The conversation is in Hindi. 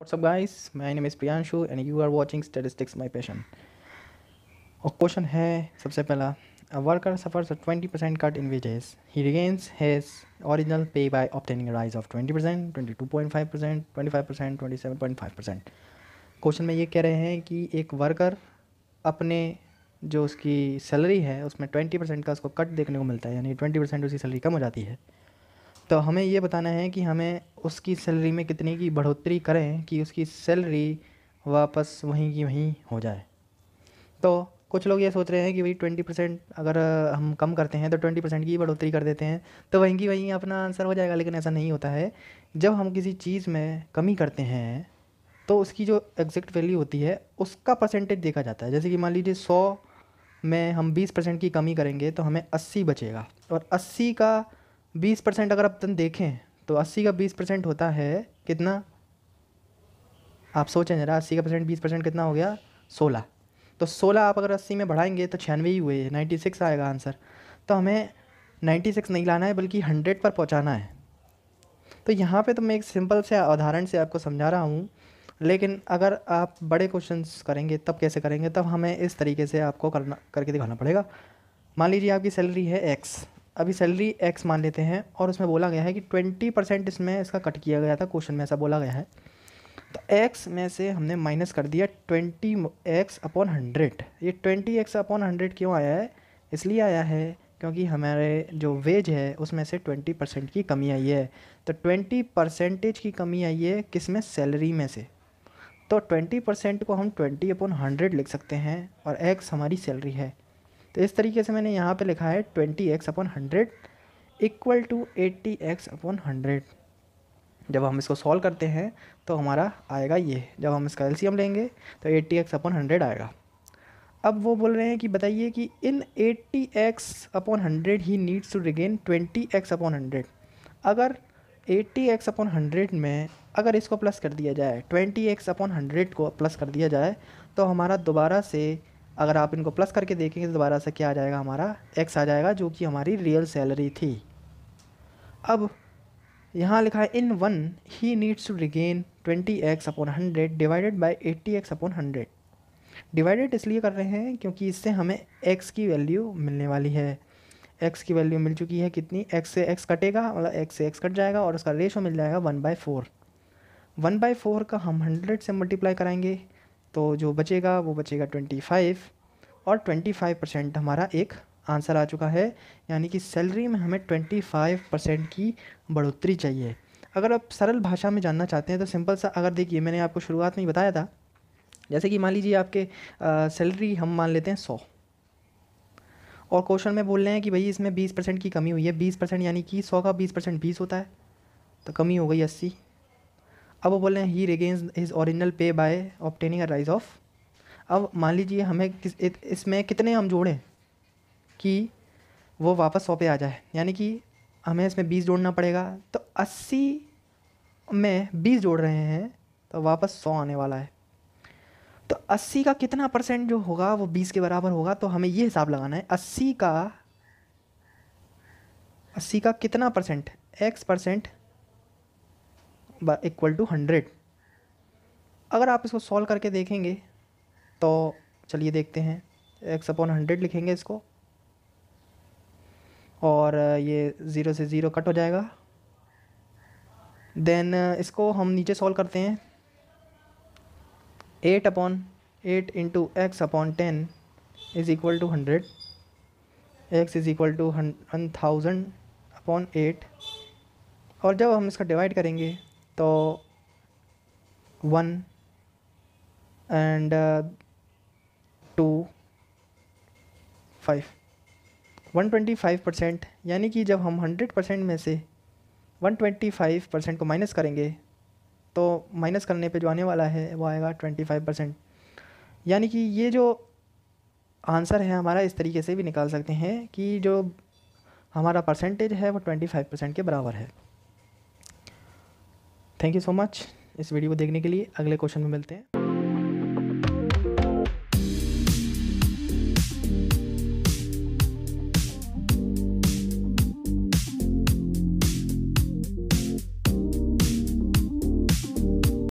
What's up guys, my name is Priyanshu and you are watching Statistics My Passion. और क्वेश्चन है सबसे पहला A worker suffers a 20% cut in wages. He regains his original pay by obtaining a rise of 20%, 22.5%, 25%, 27.5%. Question में ये कह रहे हैं कि एक वर्कर अपने जो उसकी सैलरी है उसमें 20% का उसको कट देखने को मिलता है यानी 20% उसकी सैलरी कम हो जाती है तो हमें ये बताना है कि हमें उसकी सैलरी में कितनी की बढ़ोतरी करें कि उसकी सैलरी वापस वहीं की वहीं हो जाए तो कुछ लोग ये सोच रहे हैं कि भाई ट्वेंटी परसेंट अगर हम कम करते हैं तो ट्वेंटी परसेंट की बढ़ोतरी कर देते हैं तो वहीं की वहीं अपना आंसर हो जाएगा लेकिन ऐसा नहीं होता है जब हम किसी चीज़ में कमी करते हैं तो उसकी जो एग्जैक्ट वैल्यू होती है उसका परसेंटेज देखा जाता है जैसे कि मान लीजिए सौ में हम बीस परसेंट की कमी करेंगे तो हमें अस्सी बचेगा और अस्सी का बीस परसेंट अगर अपन देखें तो अस्सी का बीस परसेंट होता है कितना आप सोचें जरा अस्सी का परसेंट बीस परसेंट कितना हो गया सोलह तो सोलह आप अगर अस्सी में बढ़ाएंगे तो छियानवे ही हुए नाइन्टी सिक्स आएगा आंसर तो हमें नाइन्टी सिक्स नहीं लाना है बल्कि हंड्रेड पर पहुंचाना है तो यहाँ पे तो मैं एक सिंपल से उदाहरण से आपको समझा रहा हूँ लेकिन अगर आप बड़े क्वेश्चन करेंगे तब कैसे करेंगे तब हमें इस तरीके से आपको करना करके दिखाना पड़ेगा मान लीजिए आपकी सैलरी है एक्स अभी सैलरी एक्स मान लेते हैं और उसमें बोला गया है कि ट्वेंटी परसेंट इसमें इसका कट किया गया था क्वेश्चन में ऐसा बोला गया है तो एक्स में से हमने माइनस कर दिया ट्वेंटी एक्स अपॉन हंड्रेड ये ट्वेंटी एक्स अपॉन हंड्रेड क्यों आया है इसलिए आया है क्योंकि हमारे जो वेज है उसमें से ट्वेंटी परसेंट की कमी आई है तो ट्वेंटी परसेंटेज की कमी आई है किस में सैलरी में से तो ट्वेंटी परसेंट को हम ट्वेंटी अपॉन हंड्रेड लिख सकते हैं और एक्स हमारी सैलरी है तो इस तरीके से मैंने यहाँ पे लिखा है twenty x upon hundred equal to eighty x upon hundred जब हम इसको सॉल्व करते हैं तो हमारा आएगा ये जब हम इसका एलसीएम लेंगे तो एट्टी एक्स अपॉन हंड्रेड आएगा अब वो बोल रहे हैं कि बताइए कि in eighty x upon hundred he needs to regain twenty x upon hundred अगर एट्टी एक्स अपॉन हंड्रेड में अगर इसको प्लस कर दिया जाए ट्वेंटी एक्स अपॉन हंड्रेड को प्लस कर दिया जाए तो हमारा दोबारा से अगर आप इनको प्लस करके देखेंगे तो दोबारा से क्या आ जाएगा हमारा एक्स आ जाएगा जो कि हमारी रियल सैलरी थी अब यहाँ लिखा है in one he needs to regain twenty x upon hundred divided by eighty x upon hundred divided इसलिए कर रहे हैं क्योंकि इससे हमें एक्स की वैल्यू मिलने वाली है एक्स की वैल्यू मिल चुकी है कितनी एक्स से एक्स कटेगा मतलब एक्स से एक्स कट जाएगा और उसका रेशो मिल जाएगा one by four one by four का हम हंड्रेड से मल्टीप्लाई कराएंगे तो जो बचेगा वो बचेगा ट्वेंटी फाइव और ट्वेंटी फाइव परसेंट हमारा एक आंसर आ चुका है यानी कि सैलरी में हमें ट्वेंटी फाइव परसेंट की बढ़ोतरी चाहिए अगर आप सरल भाषा में जानना चाहते हैं तो सिंपल सा अगर देखिए मैंने आपको शुरुआत में ही बताया था जैसे कि मान लीजिए आपके सैलरी हम मान लेते हैं सौ और क्वेश्चन में बोल रहे हैं कि भाई इसमें बीस परसेंट की कमी हुई है बीस परसेंट यानी कि सौ का बीस परसेंट बीस होता है तो कमी हो गई अस्सी अब वो बोल रहे हैं he regains his original pay by obtaining a raise of अब मान लीजिए हमें किस इसमें कितने हम जोड़ें कि वो वापस सौ पे आ जाए यानी कि हमें इसमें बीस जोड़ना पड़ेगा तो अस्सी में बीस जोड़ रहे हैं तो वापस सौ आने वाला है तो अस्सी का कितना परसेंट जो होगा वो बीस के बराबर होगा तो हमें ये हिसाब लगाना है अस्सी का अस्सी का कितना percent x percent equal to hundred अगर आप इसको सॉल्व करके देखेंगे तो चलिए देखते हैं एक्स अपॉन हंड्रेड लिखेंगे इसको और ये ज़ीरो से ज़ीरो कट हो जाएगा देन इसको हम नीचे सॉल्व करते हैं eight upon eight into x upon ten is equal to hundred x is equal to one thousand upon eight और जब हम इसका डिवाइड करेंगे तो one and uh, two five one twenty five percent यानी कि जब हम हंड्रेड परसेंट में से वन ट्वेंटी फाइव परसेंट को माइनस करेंगे तो माइनस करने पे जो आने वाला है वो आएगा ट्वेंटी फाइव परसेंट यानी कि ये जो आंसर है हमारा इस तरीके से भी निकाल सकते हैं कि जो हमारा परसेंटेज है वो ट्वेंटी फाइव परसेंट के बराबर है थैंक यू सो मच इस वीडियो को देखने के लिए अगले क्वेश्चन में मिलते हैं